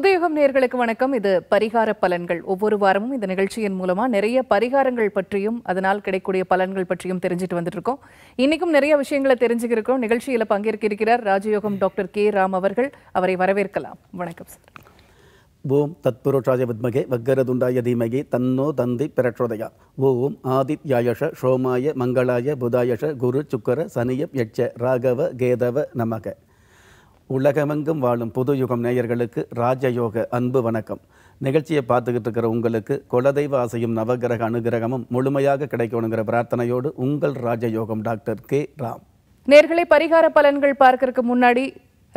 புதியுகம் நேர்களுக்கு வணக்கம் இது பரிகார பலன்கள் ஒவ்வொரு வாரமும் இந்த நிகழ்ச்சியின் மூலமாக நிறைய பரிகாரங்கள் பற்றியும் அதனால் கிடைக்கூடிய பலன்கள் பற்றியும் தெரிஞ்சுட்டு வந்துட்டு இருக்கோம் இன்னைக்கும் நிறைய விஷயங்களை தெரிஞ்சுக்கிறோம் நிகழ்ச்சியில பங்கேற்கிருக்கிறார் ராஜயோகம் டாக்டர் கே ராம் அவர்கள் அவரை வரவேற்கலாம் வணக்கம் சார் ஓம் தத்புருஷாய வித்மகே வக்கரதுண்டாய தீமகே தன்னோ தந்தி பிரட்சோதயா ஓம் ஆதித்யாயஷ ஷோமாய மங்களாய புதாயஷ குரு சுக்கர சனிய யட்ச ராகவ கேதவ நமக உலகமெங்கும் வாழும் புது யுகம் நேயர்களுக்கு ராஜயோக அன்பு வணக்கம் நிகழ்ச்சியை பார்த்துக்கிட்டு இருக்கிற உங்களுக்கு குலதெய்வ ஆசையும் நவகிரக அனுகிரகமும் முழுமையாக கிடைக்கணுங்கிற பிரார்த்தனையோடு உங்கள் ராஜயோகம் டாக்டர் கே ராம் நேர்களை பரிகார பலன்கள் பார்க்கறதுக்கு முன்னாடி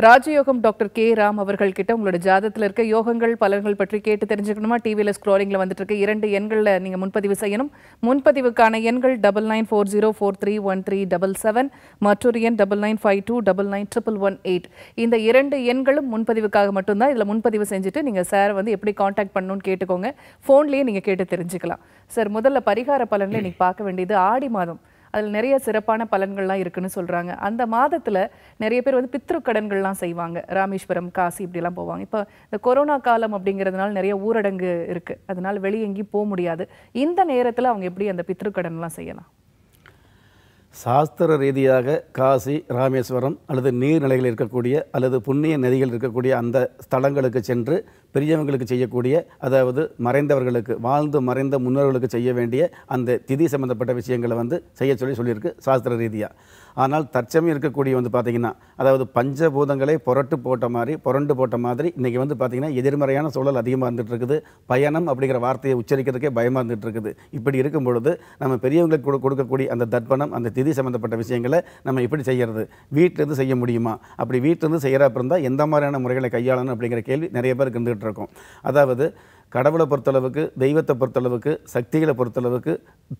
ராஜயோகம் டாக்டர் கே ராம் அவர்கள் கிட்ட உங்களோட ஜாதத்தில் இருக்க யோகங்கள் பலன்கள் பற்றி கேட்டு தெரிஞ்சுக்கணுமா டிவியில் ஸ்க்ரோலிங்கில் வந்துட்டு இருக்க இரண்டு எண்களில் நீங்கள் முன்பதிவு செய்யணும் முன்பதிவுக்கான எண்கள் double nine four zero four three one three double seven மற்றொரு எண் double nine five two double nine triple one eight இந்த இரண்டு எண்களும் முன்பதிவுக்காக மட்டும்தான் இதில் முன்பதிவு செஞ்சுட்டு நீங்கள் சார் வந்து எப்படி காண்டாக்ட் பண்ணணும்னு கேட்டுக்கோங்க ஃபோன்லேயே நீங்கள் கேட்டு தெரிஞ்சுக்கலாம் சார் முதல்ல பரிகார பலன்களை இன்னைக்கு பார்க்க வேண்டியது ஆடி மாதம் அதில் நிறைய சிறப்பான பலன்கள்லாம் இருக்குன்னு சொல்கிறாங்க அந்த மாதத்தில் நிறைய பேர் வந்து பித்ருக்கடன்கள்லாம் செய்வாங்க ராமேஸ்வரம் காசி இப்படிலாம் போவாங்க இப்போ இந்த கொரோனா காலம் அப்படிங்கிறதுனால நிறைய ஊரடங்கு இருக்குது அதனால் வெளியெங்கி போக முடியாது இந்த நேரத்தில் அவங்க எப்படி அந்த பித்ருக்கடன்லாம் செய்யலாம் சாஸ்திர ரீதியாக காசி ராமேஸ்வரம் அல்லது நீர்நிலைகள் இருக்கக்கூடிய அல்லது புண்ணிய நதிகள் இருக்கக்கூடிய அந்த ஸ்தலங்களுக்கு சென்று பெரியவங்களுக்கு செய்யக்கூடிய அதாவது மறைந்தவர்களுக்கு வாழ்ந்து மறைந்த முன்னோர்களுக்கு செய்ய வேண்டிய அந்த திதி சம்பந்தப்பட்ட விஷயங்களை வந்து செய்ய சொல்லி சொல்லியிருக்கு சாஸ்திர ரீதியாக ஆனால் தற்சமயம் இருக்கக்கூடிய வந்து பார்த்திங்கன்னா அதாவது பஞ்சபூதங்களை புரட்டு போட்ட மாதிரி புரண்டு போட்ட மாதிரி இன்றைக்கி வந்து பார்த்திங்கன்னா எதிர்மறையான சூழல் அதிகமாக இருந்துகிட்டு இருக்குது பயணம் அப்படிங்கிற வார்த்தையை உச்சரிக்கிறதுக்கே பயமாக இருந்துகிட்டு இருக்குது இப்படி இருக்கும் பொழுது நம்ம பெரியவங்களுக்கு கொடுக்கக்கூடிய அந்த தர்ப்பணம் அந்த திதி சம்மந்தப்பட்ட விஷயங்களை நம்ம எப்படி செய்கிறது வீட்டிலேருந்து செய்ய முடியுமா அப்படி வீட்டிலேருந்து செய்கிறப்ப இருந்தால் எந்த மாதிரியான முறைகளை கையாளணும் அப்படிங்கிற கேள்வி நிறைய பேருக்கு இருந்துகிட்டு இருக்கும் அதாவது கடவுளை பொறுத்தளவுக்கு தெய்வத்தை பொறுத்தளவுக்கு சக்திகளை பொறுத்தளவுக்கு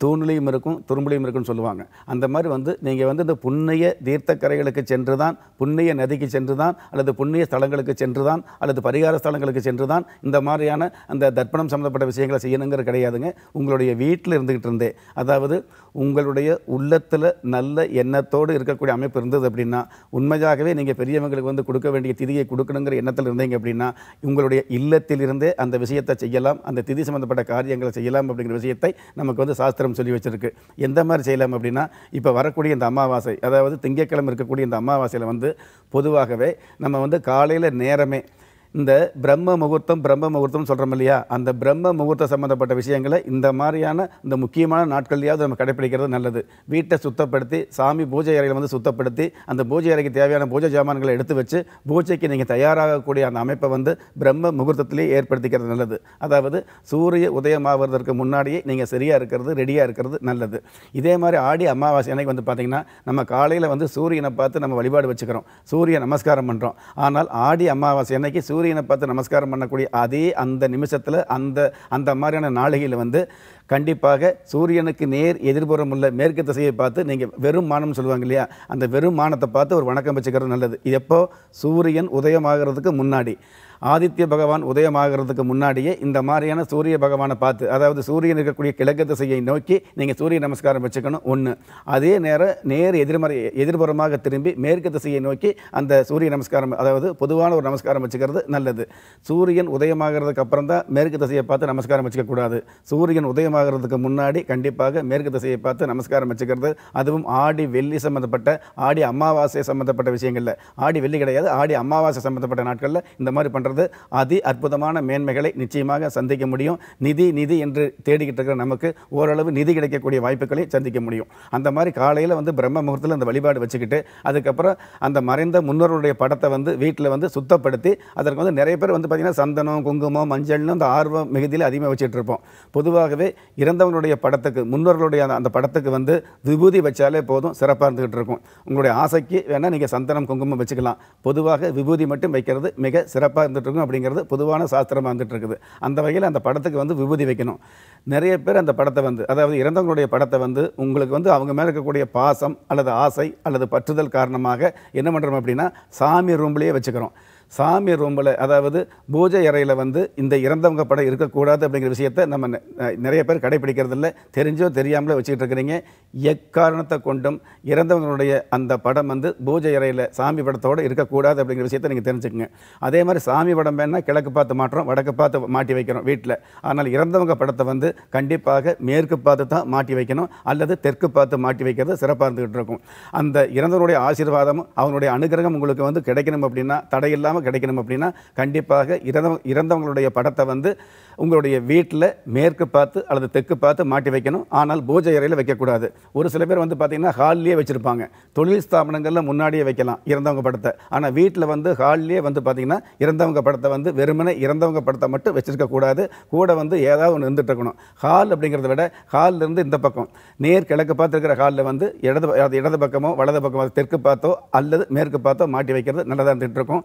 தூணிலையும் இருக்கும் துரும்புலையும் இருக்குன்னு சொல்லுவாங்க அந்த மாதிரி வந்து நீங்கள் வந்து இந்த புண்ணிய தீர்த்த கரைகளுக்கு சென்று தான் புண்ணிய நதிக்கு சென்று தான் அல்லது புண்ணிய ஸ்தலங்களுக்கு சென்று தான் அல்லது பரிகார ஸ்தலங்களுக்கு சென்று தான் இந்த மாதிரியான அந்த தர்ப்பணம் சம்மந்தப்பட்ட விஷயங்களை செய்யணுங்கிற கிடையாதுங்க உங்களுடைய வீட்டில் இருந்துக்கிட்டு இருந்தே அதாவது உங்களுடைய உள்ளத்தில் நல்ல எண்ணத்தோடு இருக்கக்கூடிய அமைப்பு இருந்தது அப்படின்னா உண்மையாகவே நீங்கள் பெரியவங்களுக்கு வந்து கொடுக்க வேண்டிய திதியை கொடுக்கணுங்கிற எண்ணத்தில் இருந்தீங்க அப்படின்னா உங்களுடைய இல்லத்திலிருந்தே அந்த விஷயத்தை செய்யலாம் அந்த திதி சம்மந்தப்பட்ட காரியங்களை செய்யலாம் அப்படிங்கிற விஷயத்தை நமக்கு வந்து சாஸ்திரம் சொல்லி வச்சுருக்கு எந்த மாதிரி செய்யலாம் அப்படின்னா இப்போ வரக்கூடிய இந்த அமாவாசை அதாவது திங்கக்கிழமை இருக்கக்கூடிய இந்த அமாவாசையில் வந்து பொதுவாகவே நம்ம வந்து காலையில் நேரமே இந்த பிரம்ம முகூர்த்தம் பிரம்ம முகூர்த்தம் சொல்கிறோம் இல்லையா அந்த பிரம்ம முகூர்த்தம் சம்மந்தப்பட்ட விஷயங்களை இந்த மாதிரியான இந்த முக்கியமான நாட்கள்லையாவது நம்ம கடைப்பிடிக்கிறது நல்லது வீட்டை சுத்தப்படுத்தி சாமி பூஜை அறையில் வந்து சுத்தப்படுத்தி அந்த பூஜை அறைக்கு தேவையான பூஜை ஜாமான்களை எடுத்து வச்சு பூஜைக்கு நீங்கள் தயாராகக்கூடிய அந்த அமைப்பை வந்து பிரம்ம முகூர்த்தத்திலே ஏற்படுத்திக்கிறது நல்லது அதாவது சூரிய உதயமாகிறதுக்கு முன்னாடியே நீங்கள் சரியாக இருக்கிறது ரெடியாக இருக்கிறது நல்லது இதே மாதிரி ஆடி அமாவாசை அன்னைக்கு வந்து பார்த்திங்கன்னா நம்ம காலையில் வந்து சூரியனை பார்த்து நம்ம வழிபாடு வச்சுக்கிறோம் சூரிய நமஸ்காரம் பண்ணுறோம் ஆனால் ஆடி அமாவாசை அன்னைக்கு சூரிய சூரியனை பார்த்து நமஸ்காரம் பண்ணக்கூடிய அதே அந்த நிமிஷத்தில் அந்த அந்த மாதிரியான நாளிகையில் வந்து கண்டிப்பாக சூரியனுக்கு நேர் எதிர்புறம் உள்ள மேற்கு திசையை பார்த்து நீங்கள் வெறும் மானம் சொல்லுவாங்க இல்லையா அந்த வெறும் மானத்தை பார்த்து ஒரு வணக்கம் வச்சுக்கிறது நல்லது இது எப்போ சூரியன் உதயமாகிறதுக்கு முன்னாடி ஆதித்ய பகவான் உதயமாகிறதுக்கு முன்னாடியே இந்த மாதிரியான சூரிய பகவானை பார்த்து அதாவது சூரியன் இருக்கக்கூடிய கிழக்கு திசையை நோக்கி நீங்கள் சூரிய நமஸ்காரம் வச்சுக்கணும் ஒன்று அதே நேரம் நேர் எதிர்மறை எதிர்புறமாக திரும்பி மேற்கு திசையை நோக்கி அந்த சூரிய நமஸ்காரம் அதாவது பொதுவான ஒரு நமஸ்காரம் வச்சுக்கிறது நல்லது சூரியன் உதயமாகிறதுக்கு அப்புறம் தான் மேற்கு திசையை பார்த்து நமஸ்காரம் வச்சுக்கக்கூடாது சூரியன் உதயமாகிறதுக்கு முன்னாடி கண்டிப்பாக மேற்கு திசையை பார்த்து நமஸ்காரம் வச்சுக்கிறது அதுவும் ஆடி வெள்ளி சம்மந்தப்பட்ட ஆடி அமாவாசை சம்மந்தப்பட்ட விஷயங்களில் ஆடி வெள்ளி கிடையாது ஆடி அமாவாசை சம்மந்தப்பட்ட நாட்களில் இந்த மாதிரி பண்ணுறது இருக்கிறது அதி அற்புதமான மேன்மைகளை நிச்சயமாக சந்திக்க முடியும் நிதி நிதி என்று தேடிக்கிட்டு இருக்கிற நமக்கு ஓரளவு நிதி கிடைக்கக்கூடிய வாய்ப்புகளை சந்திக்க முடியும் அந்த மாதிரி காலையில் வந்து பிரம்ம முகூர்த்தத்தில் அந்த வழிபாடு வச்சுக்கிட்டு அதுக்கப்புறம் அந்த மறைந்த முன்னோருடைய படத்தை வந்து வீட்டில் வந்து சுத்தப்படுத்தி அதற்கு வந்து நிறைய பேர் வந்து பார்த்திங்கன்னா சந்தனம் குங்குமம் மஞ்சள்னு அந்த ஆர்வம் மிகுதியில் அதிகமாக வச்சுட்டு இருப்போம் பொதுவாகவே இறந்தவனுடைய படத்துக்கு முன்னோர்களுடைய அந்த படத்துக்கு வந்து விபூதி வச்சாலே போதும் சிறப்பாக இருந்துகிட்டு இருக்கும் உங்களுடைய ஆசைக்கு வேணால் நீங்கள் சந்தனம் குங்குமம் வச்சுக்கலாம் பொதுவாக விபூதி மட்டும் வைக்கிறது மிக சிறப்பாக இருந்துட்டு கொடுத்துட்ருக்கோம் அப்படிங்கிறது பொதுவான சாஸ்திரமாக வந்துட்டுருக்குது அந்த வகையில் அந்த படத்துக்கு வந்து விபூதி வைக்கணும் நிறைய பேர் அந்த படத்தை வந்து அதாவது இறந்தவங்களுடைய படத்தை வந்து உங்களுக்கு வந்து அவங்க மேலே இருக்கக்கூடிய பாசம் அல்லது ஆசை அல்லது பற்றுதல் காரணமாக என்ன பண்ணுறோம் அப்படின்னா சாமி ரூம்லேயே வச்சுக்கிறோம் சாமி ரூமில் அதாவது பூஜை அறையில் வந்து இந்த இறந்தவங்க படம் இருக்கக்கூடாது அப்படிங்கிற விஷயத்தை நம்ம நிறைய பேர் கடைப்பிடிக்கிறது இல்லை தெரிஞ்சோ தெரியாமலே வச்சுக்கிட்டு இருக்கிறீங்க எக்காரணத்தை கொண்டும் இறந்தவங்களுடைய அந்த படம் வந்து பூஜை அறையில் சாமி படத்தோடு இருக்கக்கூடாது அப்படிங்கிற விஷயத்தை நீங்கள் தெரிஞ்சுக்கங்க அதே மாதிரி சாமி படம் வேணால் கிழக்கு பார்த்து மாற்றோம் வடக்கு பார்த்து மாட்டி வைக்கிறோம் வீட்டில் ஆனால் இறந்தவங்க படத்தை வந்து கண்டிப்பாக மேற்கு பார்த்து தான் மாட்டி வைக்கணும் அல்லது தெற்கு பார்த்து மாட்டி வைக்கிறது சிறப்பாக இருந்துகிட்டு இருக்கும் அந்த இறந்தவருடைய ஆசீர்வாதமும் அவனுடைய அனுகிரகம் உங்களுக்கு வந்து கிடைக்கணும் அப்படின்னா தடையில்லாமல் கிடைக்கணும் அப்படின்னா கண்டிப்பாக இறந்த இறந்தவங்களுடைய படத்தை வந்து உங்களுடைய வீட்டில் மேற்கு பார்த்து அல்லது தெற்கு பார்த்து மாட்டி வைக்கணும் ஆனால் பூஜை அறையில் வைக்கக்கூடாது ஒரு சில பேர் வந்து பார்த்தீங்கன்னா ஹால்லேயே வச்சுருப்பாங்க தொழில் ஸ்தாபனங்களில் முன்னாடியே வைக்கலாம் இறந்தவங்க படத்தை ஆனால் வீட்டில் வந்து ஹால்லேயே வந்து பார்த்தீங்கன்னா இறந்தவங்க படத்தை வந்து வெறுமனே இறந்தவங்க படத்தை மட்டும் வச்சுருக்கக்கூடாது கூட வந்து ஏதாவது ஒன்று இருந்துட்டு இருக்கணும் ஹால் அப்படிங்கிறத விட இருந்து இந்த பக்கம் நேர் கிழக்கு பார்த்து இருக்கிற ஹாலில் வந்து இடது இடது பக்கமோ வலது பக்கமோ தெற்கு பார்த்தோ அல்லது மேற்கு பார்த்தோ மாட்டி வைக்கிறது நல்லதாக இருந்துகிட்டு இருக்கும்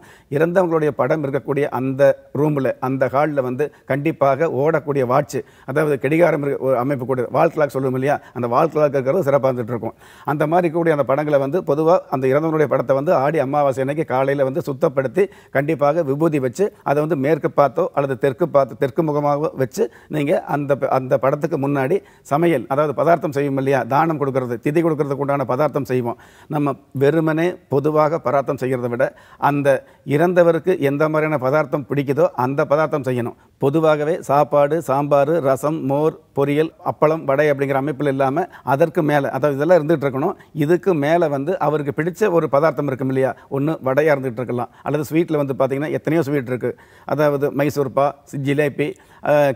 இறந்தவங்களுடைய படம் இருக்கக்கூடிய அந்த ரூமில் அந்த ஹாலில் வந்து கண்டிப்பாக ஓடக்கூடிய வாட்ச்சு அதாவது கடிகாரம் ஒரு அமைப்பு கூட வால் கிளாக் சொல்லுவோம் இல்லையா அந்த வால் கிளாக் இருக்கிறது சிறப்பாக இருந்துட்டு இருக்கும் அந்த மாதிரி இருக்கக்கூடிய அந்த படங்களை வந்து பொதுவாக அந்த இறந்தவனுடைய படத்தை வந்து ஆடி அமாவாசை அன்னைக்கு காலையில் வந்து சுத்தப்படுத்தி கண்டிப்பாக விபூதி வச்சு அதை வந்து மேற்கு பார்த்தோ அல்லது தெற்கு பார்த்து தெற்கு முகமாக வச்சு நீங்கள் அந்த அந்த படத்துக்கு முன்னாடி சமையல் அதாவது பதார்த்தம் செய்வோம் இல்லையா தானம் கொடுக்கறது திதி கொடுக்கறதுக்கு உண்டான பதார்த்தம் செய்வோம் நம்ம வெறுமனே பொதுவாக பராத்தம் செய்கிறத விட அந்த இறந்த இறந்தவருக்கு எந்த மாதிரியான பதார்த்தம் பிடிக்குதோ அந்த பதார்த்தம் செய்யணும் பொதுவாகவே சாப்பாடு சாம்பார் ரசம் மோர் பொரியல் அப்பளம் வடை அப்படிங்கிற அமைப்பில் இல்லாமல் அதற்கு மேலே அதாவது இதெல்லாம் இருந்துகிட்டு இருக்கணும் இதுக்கு மேலே வந்து அவருக்கு பிடிச்ச ஒரு பதார்த்தம் இருக்கும் இல்லையா ஒன்று வடையாக இருந்துகிட்டு இருக்கலாம் அல்லது ஸ்வீட்டில் வந்து பார்த்திங்கன்னா எத்தனையோ ஸ்வீட் இருக்குது அதாவது மைசூர்பா ஜிலேபி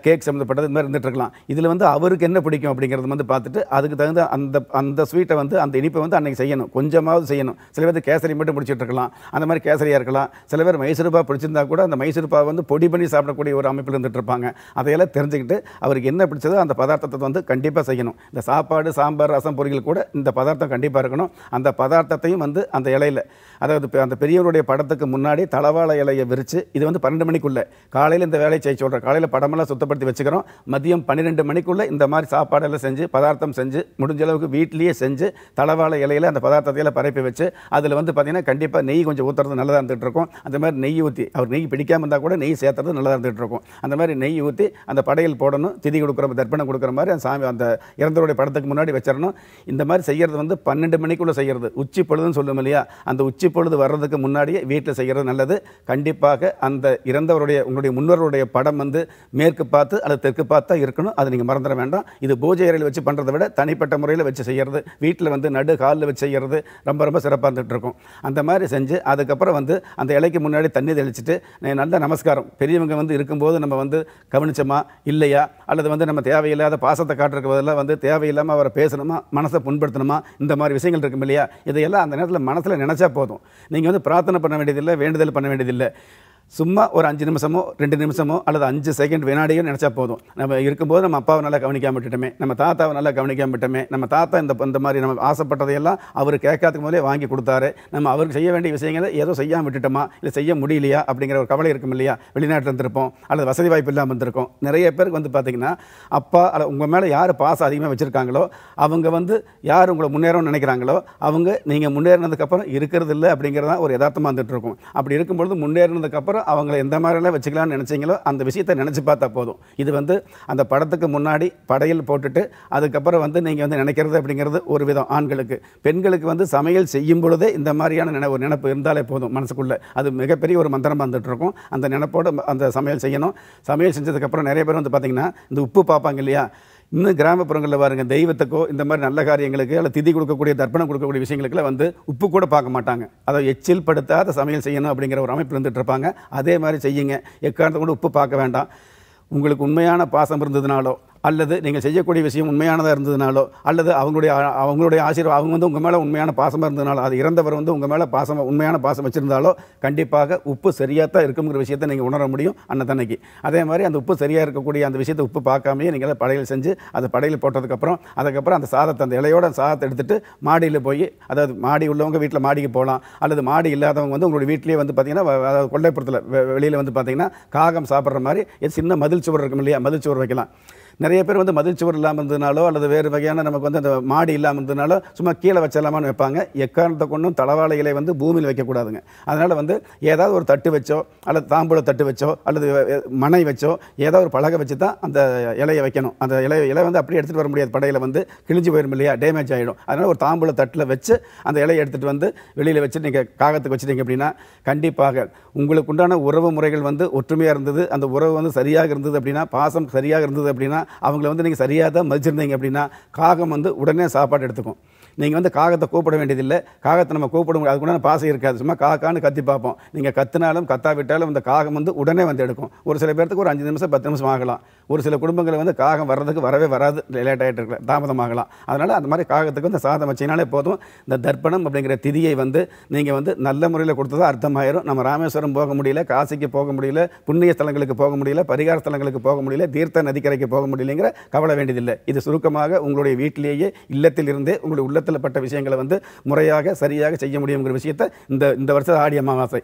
கேக் சம்மந்தப்பட்டது இந்த மாதிரி இருந்துகிட்டு இருக்கலாம் இதில் வந்து அவருக்கு என்ன பிடிக்கும் அப்படிங்கிறது வந்து பார்த்துட்டு அதுக்கு தகுந்த அந்த அந்த ஸ்வீட்டை வந்து அந்த இனிப்பை வந்து அன்றைக்கி செய்யணும் கொஞ்சமாவது செய்யணும் சில பேர் கேசரி மட்டும் பிடிச்சிட்டு இருக்கலாம் அந்த மாதிரி கேசரியாக இருக்கலாம் சில பேர் மைசூர்பா பிடிச்சிருந்தா கூட அந்த மைசூர்பா வந்து பொடி பண்ணி சாப்பிடக்கூடிய ஒரு அமைப்பு போட்டு இருப்பாங்க அதையெல்லாம் தெரிஞ்சுக்கிட்டு அவருக்கு என்ன பிடிச்சதோ அந்த பதார்த்தத்தை வந்து கண்டிப்பாக செய்யணும் இந்த சாப்பாடு சாம்பார் ரசம் பொரியல் கூட இந்த பதார்த்தம் கண்டிப்பாக இருக்கணும் அந்த பதார்த்தத்தையும் வந்து அந்த இலையில் அதாவது அந்த பெரியவருடைய படத்துக்கு முன்னாடி தளவாள இலையை விரித்து இது வந்து பன்னெண்டு மணிக்குள்ளே காலையில் இந்த வேலையை செய்ய சொல்கிறோம் காலையில் படமெல்லாம் சுத்தப்படுத்தி வச்சுக்கிறோம் மதியம் பன்னிரெண்டு மணிக்குள்ளே இந்த மாதிரி சாப்பாடெல்லாம் செஞ்சு பதார்த்தம் செஞ்சு முடிஞ்ச அளவுக்கு வீட்லேயே செஞ்சு தளவாள இலையில் அந்த பதார்த்தத்தையெல்லாம் பரப்பி வச்சு அதில் வந்து பார்த்திங்கன்னா கண்டிப்பாக நெய் கொஞ்சம் ஊற்றுறது நல்லதாக இருந்துகிட்டு இருக்கும் அந்த மாதிரி நெய் ஊற்றி அவர் நெய் பிடிக்காமல் இருந்தால் கூட நெய் சேர்த்துறது நல்லதாக இருந்துகிட்டு இருக்கும் அந்த மாதிரி நெய் ஊற்றி அந்த படையல் போடணும் திதி கொடுக்குற தர்ப்பணம் கொடுக்குற மாதிரி அந்த சாமி அந்த இறந்தவருடைய படத்துக்கு முன்னாடி வச்சிடணும் இந்த மாதிரி செய்கிறது வந்து பன்னெண்டு மணிக்குள்ளே செய்கிறது உச்சி பொழுதுன்னு சொல்லுவோம் இல்லையா அந்த உச்சி பொழுது வர்றதுக்கு முன்னாடியே வீட்டில் செய்கிறது நல்லது கண்டிப்பாக அந்த இறந்தவருடைய உங்களுடைய முன்னோருடைய படம் வந்து மேற்கு பார்த்து அல்லது தெற்கு பார்த்தா இருக்கணும் அது நீங்கள் மறந்துட வேண்டாம் இது பூஜை அறையில் வச்சு பண்ணுறதை விட தனிப்பட்ட முறையில் வச்சு செய்கிறது வீட்டில் வந்து நடு காலில் வச்சு செய்கிறது ரொம்ப ரொம்ப சிறப்பாக இருந்துகிட்டு இருக்கும் அந்த மாதிரி செஞ்சு அதுக்கப்புறம் வந்து அந்த இலைக்கு முன்னாடி தண்ணி தெளிச்சுட்டு நல்ல நமஸ்காரம் பெரியவங்க வந்து இருக்கும்போது நம்ம நம்ம வந்து கவனிச்சோமா இல்லையா அல்லது வந்து நம்ம தேவையில்லாத பாசத்தை காட்டுறதுக்கு பதிலாக வந்து தேவையில்லாமல் அவரை பேசணுமா மனசை புண்படுத்தணுமா இந்த மாதிரி விஷயங்கள் இருக்கும் இல்லையா இதையெல்லாம் அந்த நேரத்தில் மனசில் நினச்சா போதும் நீங்கள் வந்து பிரார்த்தனை பண்ண வேண்டியதில்லை வேண்டுதல் பண்ண வேண்டியதில்லை சும்மா ஒரு அஞ்சு நிமிஷமோ ரெண்டு நிமிஷமோ அல்லது அஞ்சு செகண்ட் வினாடியோ நினச்சா போதும் நம்ம இருக்கும்போது நம்ம அப்பாவை நல்லா கவனிக்காம விட்டுட்டோமே நம்ம தாத்தாவை நல்லா கவனிக்காம விட்டோமே நம்ம தாத்தா இந்த இந்த மாதிரி நம்ம ஆசைப்பட்டதையெல்லாம் அவர் கேட்காதுக்கு முதலே வாங்கி கொடுத்தாரு நம்ம அவருக்கு செய்ய வேண்டிய விஷயங்களை ஏதோ செய்யாமல் விட்டுட்டோமா இல்லை செய்ய முடியலையா அப்படிங்கிற ஒரு கவலை இருக்கும் இல்லையா வெளிநாட்டில் இருந்திருப்போம் அல்லது வசதி வாய்ப்பு இல்லாமல் இருந்திருக்கோம் நிறைய பேருக்கு வந்து பார்த்திங்கன்னா அப்பா அல்ல உங்கள் மேலே யார் பாசம் அதிகமாக வச்சுருக்காங்களோ அவங்க வந்து யார் உங்களை முன்னேறணும்னு நினைக்கிறாங்களோ அவங்க நீங்கள் முன்னேறினதுக்கப்புறம் இருக்கிறது இல்லை அப்படிங்கிறதான் ஒரு யதார்த்தமாக வந்துட்டு இருக்கும் அப்படி இருக்கும்பொழுது முன்னேறினதுக்கப்புறம் அவங்கள எந்த மாதிரிலாம் வச்சுக்கலாம்னு நினச்சிங்களோ அந்த விஷயத்தை நினச்சி பார்த்தா போதும் இது வந்து அந்த படத்துக்கு முன்னாடி படையில் போட்டுட்டு அதுக்கப்புறம் வந்து நீங்கள் வந்து நினைக்கிறது அப்படிங்கிறது ஒரு விதம் ஆண்களுக்கு பெண்களுக்கு வந்து சமையல் செய்யும் பொழுதே இந்த மாதிரியான நினை ஒரு நினப்பு இருந்தாலே போதும் மனசுக்குள்ளே அது மிகப்பெரிய ஒரு மந்திரம் வந்துட்டுருக்கும் அந்த நினப்போடு அந்த சமையல் செய்யணும் சமையல் செஞ்சதுக்கப்புறம் நிறைய பேர் வந்து பார்த்திங்கன்னா இந்த உப்பு பார்ப்பாங்க இல்லையா இன்னும் கிராமப்புறங்களில் பாருங்கள் தெய்வத்துக்கோ இந்த மாதிரி நல்ல காரியங்களுக்கு அல்ல திதி கொடுக்கக்கூடிய தர்ப்பணம் கொடுக்கக்கூடிய விஷயங்களுக்குலாம் வந்து உப்பு கூட பார்க்க மாட்டாங்க அதை எச்சில் படுத்தாத சமையல் செய்யணும் அப்படிங்கிற ஒரு அமைப்பு இருந்துகிட்ருப்பாங்க இருப்பாங்க அதே மாதிரி செய்யுங்க எக்காரணத்தை கூட உப்பு பார்க்க வேண்டாம் உங்களுக்கு உண்மையான பாசம் இருந்ததுனாலோ அல்லது நீங்கள் செய்யக்கூடிய விஷயம் உண்மையானதாக இருந்ததுனாலோ அல்லது அவங்களுடைய அவங்களுடைய ஆசீர்வாதம் அவங்க வந்து உங்கள் மேலே உண்மையான பாசமாக இருந்ததுனாலோ அது இறந்தவர் வந்து உங்கள் மேலே பாசம் உண்மையான பாசம் வச்சுருந்தாலோ கண்டிப்பாக உப்பு சரியாக தான் இருக்குங்கிற விஷயத்தை நீங்கள் உணர முடியும் அன்னத்தன்னைக்கு அதே மாதிரி அந்த உப்பு சரியாக இருக்கக்கூடிய அந்த விஷயத்தை உப்பு பார்க்காமே நீங்கள் அதை படையில் செஞ்சு அதை படையில் போட்டதுக்கப்புறம் அதுக்கப்புறம் அந்த சாதத்தை அந்த இலையோட சாதத்தை எடுத்துகிட்டு மாடியில் போய் அதாவது மாடி உள்ளவங்க வீட்டில் மாடிக்கு போகலாம் அல்லது மாடி இல்லாதவங்க வந்து உங்களுடைய வீட்லேயே வந்து பார்த்திங்கன்னா அதாவது கொள்ளைப்புறத்தில் வெளியில் வந்து பார்த்திங்கன்னா காகம் சாப்பிட்ற மாதிரி சின்ன மதில் சுவர் இருக்கும் இல்லையா மதில் சுவர் வைக்கலாம் நிறைய பேர் வந்து மதில் சுவர் இல்லாமல் இருந்ததுனாலோ அல்லது வேறு வகையான நமக்கு வந்து அந்த மாடி இல்லாமல் இருந்ததுனாலோ சும்மா கீழே வச்சிடலாமான்னு வைப்பாங்க எக்காரணத்தை கொண்டும் தளவாழை இலை வந்து பூமியில் வைக்கக்கூடாதுங்க அதனால் வந்து ஏதாவது ஒரு தட்டு வச்சோ அல்லது தாம்பூல தட்டு வச்சோ அல்லது மனை வச்சோ ஏதாவது ஒரு பழகை வச்சு தான் அந்த இலையை வைக்கணும் அந்த இலை இலை வந்து அப்படியே எடுத்துகிட்டு வர முடியாது படையில் வந்து கிழிஞ்சு போயிடும் இல்லையா டேமேஜ் ஆகிடும் அதனால் ஒரு தாம்பூல தட்டில் வச்சு அந்த இலையை எடுத்துகிட்டு வந்து வெளியில் வச்சு நீங்கள் காகத்துக்கு வச்சுட்டீங்க அப்படின்னா கண்டிப்பாக உங்களுக்கு உண்டான உறவு முறைகள் வந்து ஒற்றுமையாக இருந்தது அந்த உறவு வந்து சரியாக இருந்தது அப்படின்னா பாசம் சரியாக இருந்தது அப்படின்னா அவங்கள வந்து நீங்கள் சரியாக தான் மதிச்சிருந்தீங்க அப்படின்னா காகம் வந்து உடனே சாப்பாடு எடுத்துக்கும் நீங்கள் வந்து காகத்தை கூப்பிட வேண்டியதில்லை காகத்தை நம்ம கூப்பிட முடியாது அதுக்குள்ள பாசம் இருக்காது சும்மா காக்கான்னு கத்தி பார்ப்போம் நீங்கள் கத்தினாலும் கத்தாவிட்டாலும் அந்த காகம் வந்து உடனே வந்து எடுக்கும் ஒரு சில பேர்த்துக்கு ஒரு அஞ்சு நிமிஷம் பத்து நிமிஷம் ஆகலாம் ஒரு சில குடும்பங்கள் வந்து காகம் வர்றதுக்கு வரவே வராது லேட் ஆகிட்டு இருக்கலாம் தாமதமாகலாம் அதனால் அந்த மாதிரி காகத்துக்கு வந்து சாதம் வச்சினாலே போதும் இந்த தர்ப்பணம் அப்படிங்கிற திதியை வந்து நீங்கள் வந்து நல்ல முறையில் கொடுத்ததா அர்த்தமாயிரும் நம்ம ராமேஸ்வரம் போக முடியல காசிக்கு போக முடியல புண்ணிய ஸ்தலங்களுக்கு போக முடியல பரிகார ஸ்தலங்களுக்கு போக முடியல தீர்த்த நதிக்கரைக்கு போக முடியலைங்கிற கவலை வேண்டியதில்லை இது சுருக்கமாக உங்களுடைய வீட்டிலேயே இல்லத்தில் இருந்தே உங்களுடைய உள்ளத்தில் பட்ட விஷயங்களை வந்து முறையாக சரியாக செய்ய முடியுங்கிற விஷயத்தை இந்த இந்த வருஷம் ஆடி அமாவாசை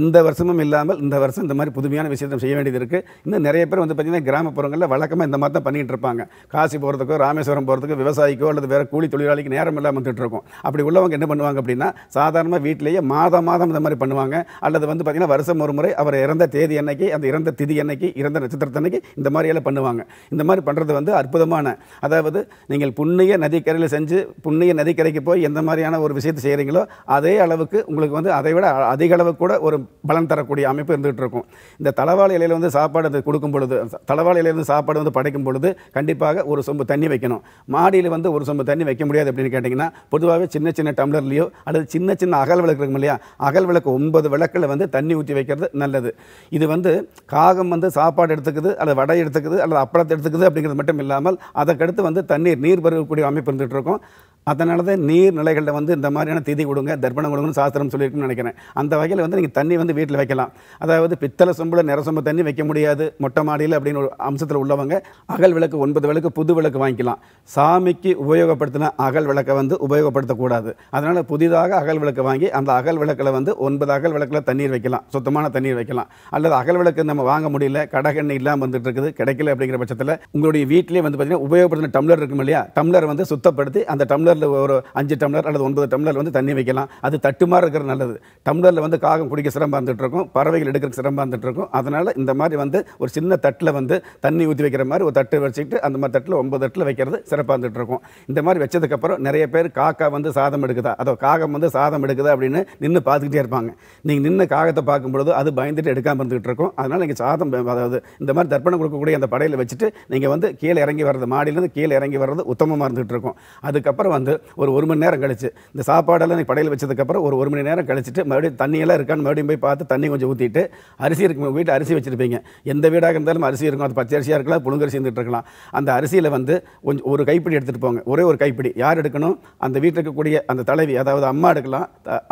எந்த வருஷமும் இல்லாமல் இந்த வருஷம் இந்த மாதிரி புதுமையான விஷயத்தை செய்ய வேண்டியது இருக்குது இன்னும் நிறைய பேர் வந்து பார்த்திங்கன்னா கிராமப்புறம் நிறுவனங்களில் வழக்கமாக இந்த மாதிரி தான் பண்ணிகிட்டு இருப்பாங்க காசி போகிறதுக்கோ ராமேஸ்வரம் போகிறதுக்கு விவசாயிக்கோ அல்லது வேறு கூலி தொழிலாளிக்கு நேரம் இல்லாமல் வந்துட்டு இருக்கும் அப்படி உள்ளவங்க என்ன பண்ணுவாங்க அப்படின்னா சாதாரணமாக வீட்டிலேயே மாதம் மாதம் இந்த மாதிரி பண்ணுவாங்க அல்லது வந்து பார்த்திங்கன்னா வருஷம் ஒரு முறை அவர் இறந்த தேதி என்னைக்கு அந்த இறந்த திதி அன்னைக்கு இறந்த நட்சத்திரத்தன்னைக்கு இந்த மாதிரியெல்லாம் பண்ணுவாங்க இந்த மாதிரி பண்ணுறது வந்து அற்புதமான அதாவது நீங்கள் புண்ணிய நதிக்கரையில் செஞ்சு புண்ணிய நதிக்கரைக்கு போய் எந்த மாதிரியான ஒரு விஷயத்தை செய்கிறீங்களோ அதே அளவுக்கு உங்களுக்கு வந்து அதை விட அதிக அளவு கூட ஒரு பலன் தரக்கூடிய அமைப்பு இருந்துகிட்டு இருக்கும் இந்த தளவாழ இலையில் வந்து சாப்பாடு கொடுக்கும் பொழுது தளவாழ இலை காலையிலேருந்து சாப்பாடு வந்து படைக்கும் பொழுது கண்டிப்பாக ஒரு சொம்பு தண்ணி வைக்கணும் மாடியில் வந்து ஒரு சொம்பு தண்ணி வைக்க முடியாது அப்படின்னு கேட்டிங்கன்னா பொதுவாகவே சின்ன சின்ன டம்ளர்லேயோ அல்லது சின்ன சின்ன அகல் விளக்கு இருக்கும் இல்லையா அகல் விளக்கு ஒன்பது விளக்கில் வந்து தண்ணி ஊற்றி வைக்கிறது நல்லது இது வந்து காகம் வந்து சாப்பாடு எடுத்துக்குது அல்லது வடை எடுத்துக்குது அல்லது அப்பளத்தை எடுத்துக்குது அப்படிங்கிறது மட்டும் இல்லாமல் அதற்கடுத்து வந்து தண்ணீர் நீர் பருகக்கூடிய அமைப்பு இருந்துகிட்டு இருக்கும் அதனால தான் நீர் நிலைகளில் வந்து இந்த மாதிரியான திதி கொடுங்க தர்ப்பணம் கொடுங்கன்னு சாஸ்திரம் சொல்லியிருக்குன்னு நினைக்கிறேன் அந்த வகையில் வந்து நீங்கள் தண்ணி வந்து வீட்டில் வைக்கலாம் அதாவது பித்தளை சொம்பில் சொம்பு தண்ணி வைக்க முடியாது மொட்டை மாடியில் அப்படின்னு ஒரு அம்சம் வம்சத்தில் உள்ளவங்க அகல் விளக்கு ஒன்பது விளக்கு புது விளக்கு வாங்கிக்கலாம் சாமிக்கு உபயோகப்படுத்தின அகல் விளக்கை வந்து உபயோகப்படுத்தக்கூடாது அதனால் புதிதாக அகல் விளக்கு வாங்கி அந்த அகல் விளக்கில் வந்து ஒன்பது அகல் விளக்கில் தண்ணீர் வைக்கலாம் சுத்தமான தண்ணீர் வைக்கலாம் அல்லது அகல் விளக்கு நம்ம வாங்க முடியல கடகெண்ணெய் இல்லாமல் வந்துட்டு இருக்குது கிடைக்கல அப்படிங்கிற பட்சத்தில் உங்களுடைய வீட்டிலே வந்து பார்த்தீங்கன்னா உபயோகப்படுத்தின டம்ளர் இருக்கும் இல்லையா டம்ளர் வந்து சுத்தப்படுத்தி அந்த டம்ளரில் ஒரு அஞ்சு டம்ளர் அல்லது ஒன்பது டம்ளர் வந்து தண்ணி வைக்கலாம் அது தட்டுமாறு இருக்கிறது நல்லது டம்ளரில் வந்து காகம் குடிக்க சிரமம் இருக்கும் பறவைகள் எடுக்கிறதுக்கு சிரமம் இருக்கும் அதனால் இந்த மாதிரி வந்து ஒரு சின்ன தட்டில் வந்து தண்ணி ஊற்றி வைக்கிற மாதிரி ஒரு தட்டு வச்சுக்கிட்டு அந்த மாதிரி தட்டில் ஒம்பது தட்டில் வைக்கிறது சிறப்பாக இருந்துகிட்டு இருக்கும் இந்த மாதிரி வச்சதுக்கப்புறம் நிறைய பேர் காக்கா வந்து சாதம் எடுக்குதா அதோ காகம் வந்து சாதம் எடுக்குதா அப்படின்னு நின்று பார்த்துக்கிட்டே இருப்பாங்க நீங்கள் நின்று காகத்தை பார்க்கும்பொழுது அது பயந்துட்டு எடுக்காமல் இருந்துகிட்டு இருக்கும் அதனால் நீங்கள் சாதம் அதாவது இந்த மாதிரி தர்ப்பணம் கொடுக்கக்கூடிய அந்த படையில் வச்சுட்டு நீங்கள் வந்து கீழே இறங்கி வர்றது மாடியிலேருந்து கீழே இறங்கி வர்றது உத்தமமாக இருந்துகிட்டு இருக்கும் அதுக்கப்புறம் வந்து ஒரு ஒரு மணி நேரம் கழிச்சு இந்த சாப்பாடெல்லாம் நீங்கள் படையில் வச்சதுக்கப்புறம் ஒரு ஒரு மணி நேரம் கழிச்சிட்டு மறுபடியும் தண்ணியெல்லாம் இருக்கான்னு மறுபடியும் போய் பார்த்து தண்ணி கொஞ்சம் ஊற்றிட்டு அரிசி இருக்கும் வீட்டு அரிசி வச்சுருப்பீங்க எந்த வீடாக இருந்தாலும் அரிசி இருக்கும் அது பச்சை பச்சரிசியாக இருக்கலாம் புழுங்கரிசி இருந்துகிட்டு இருக்கலாம் அந்த அரிசியில் வந்து கொஞ்சம் ஒரு கைப்பிடி எடுத்துகிட்டு போங்க ஒரே ஒரு கைப்பிடி யார் எடுக்கணும் அந்த வீட்டில் இருக்கக்கூடிய அந்த தலைவி அதாவது அம்மா எடுக்கலாம்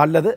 அல்லது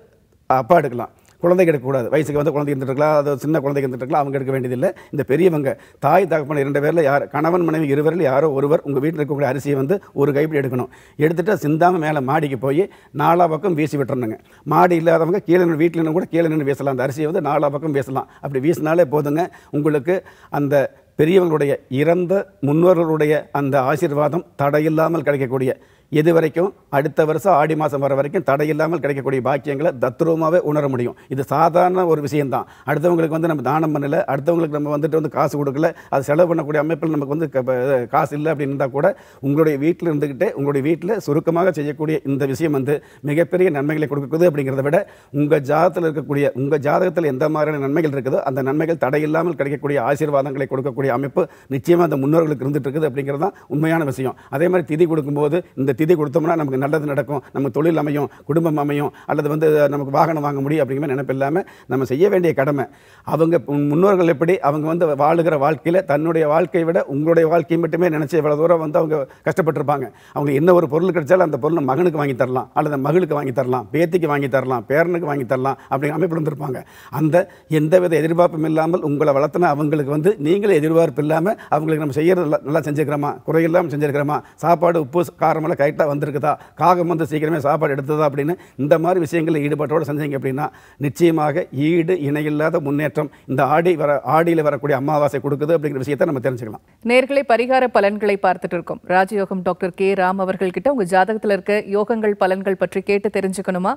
அப்பா எடுக்கலாம் குழந்தை எடுக்கக்கூடாது வயசுக்கு வந்து குழந்தை இருந்துட்டுருக்கலாம் அது சின்ன குழந்தை இருந்துட்டுருக்கலாம் அவங்க எடுக்க வேண்டியதில்லை இந்த பெரியவங்க தாய் தகப்பன் இரண்டு பேரில் யார் கணவன் மனைவி இருவரில் யாரோ ஒருவர் உங்கள் வீட்டில் இருக்கக்கூடிய அரிசியை வந்து ஒரு கைப்பிடி எடுக்கணும் எடுத்துகிட்டு சிந்தாமல் மேலே மாடிக்கு போய் நாலா பக்கம் வீசி விட்டுறணுங்க மாடி இல்லாதவங்க கீழே நின்று வீட்டில் கூட கீழே நின்று வீசலாம் அந்த அரிசியை வந்து நாலா பக்கம் வீசலாம் அப்படி வீசினாலே போதுங்க உங்களுக்கு அந்த பெரியவர்களுடைய இறந்த முன்னோர்களுடைய அந்த ஆசீர்வாதம் தடையில்லாமல் கிடைக்கக்கூடிய இது வரைக்கும் அடுத்த வருஷம் ஆடி மாதம் வர வரைக்கும் தடை இல்லாமல் கிடைக்கக்கூடிய பாக்கியங்களை தத்ரூபமாகவே உணர முடியும் இது சாதாரண ஒரு விஷயம்தான் அடுத்தவங்களுக்கு வந்து நம்ம தானம் பண்ணலை அடுத்தவங்களுக்கு நம்ம வந்துட்டு வந்து காசு கொடுக்கல அது செலவு பண்ணக்கூடிய அமைப்பில் நமக்கு வந்து காசு இல்லை அப்படின்னு கூட உங்களுடைய வீட்டில் இருந்துக்கிட்டே உங்களுடைய வீட்டில் சுருக்கமாக செய்யக்கூடிய இந்த விஷயம் வந்து மிகப்பெரிய நன்மைகளை கொடுக்குது அப்படிங்கிறத விட உங்கள் ஜாதத்தில் இருக்கக்கூடிய உங்கள் ஜாதகத்தில் எந்த மாதிரியான நன்மைகள் இருக்குதோ அந்த நன்மைகள் இல்லாமல் கிடைக்கக்கூடிய ஆசீர்வாதங்களை கொடுக்கக்கூடிய அமைப்பு நிச்சயமாக அந்த முன்னோர்களுக்கு இருந்துட்டு இருக்குது அப்படிங்கிறது தான் உண்மையான விஷயம் அதே மாதிரி திதி கொடுக்கும்போது இந்த திதி கொடுத்தோம்னா நமக்கு நல்லது நடக்கும் நம்ம தொழில் அமையும் குடும்பம் அமையும் அல்லது வந்து நமக்கு வாகனம் வாங்க முடியும் அப்படிங்கிற நினைப்பு இல்லாமல் நம்ம செய்ய வேண்டிய கடமை அவங்க முன்னோர்கள் எப்படி அவங்க வந்து வாழுகிற வாழ்க்கையில் தன்னுடைய வாழ்க்கையை விட உங்களுடைய வாழ்க்கையை மட்டுமே நினச்சி இவ்வளோ தூரம் வந்து அவங்க கஷ்டப்பட்டிருப்பாங்க அவங்க என்ன ஒரு பொருள் கிடைச்சாலும் அந்த பொருளை மகனுக்கு வாங்கி தரலாம் அல்லது மகளுக்கு வாங்கி தரலாம் பேத்திக்கு வாங்கி தரலாம் பேரனுக்கு வாங்கி தரலாம் அப்படிங்கிற அமைப்பு இருந்திருப்பாங்க அந்த எந்தவித எதிர்பார்ப்பும் இல்லாமல் உங்களை வளர்த்தின அவங்களுக்கு வந்து நீங்களே எதிர்பார்ப்பு இல்லாமல் அவங்களுக்கு நம்ம செய்யறது நல்லா செஞ்சுருக்கிறோமா குறையில்லாமல் செஞ்சுருக்கிறோமா சாப்பாடு உப்பு காரமெல்லாம் கை ரைட்டாக வந்திருக்குதா காகம் வந்து சீக்கிரமே சாப்பாடு எடுத்ததா அப்படின்னு இந்த மாதிரி விஷயங்களில் ஈடுபாட்டோடு செஞ்சீங்க அப்படின்னா நிச்சயமாக ஈடு இணையில்லாத முன்னேற்றம் இந்த ஆடி வர ஆடியில் வரக்கூடிய அமாவாசை கொடுக்குது அப்படிங்கிற விஷயத்தை நம்ம தெரிஞ்சுக்கலாம் நேர்களை பரிகார பலன்களை பார்த்துட்டு இருக்கோம் ராஜயோகம் டாக்டர் கே ராம் அவர்கள்கிட்ட உங்கள் ஜாதகத்தில் இருக்க யோகங்கள் பலன்கள் பற்றி கேட்டு தெரிஞ்சுக்கணுமா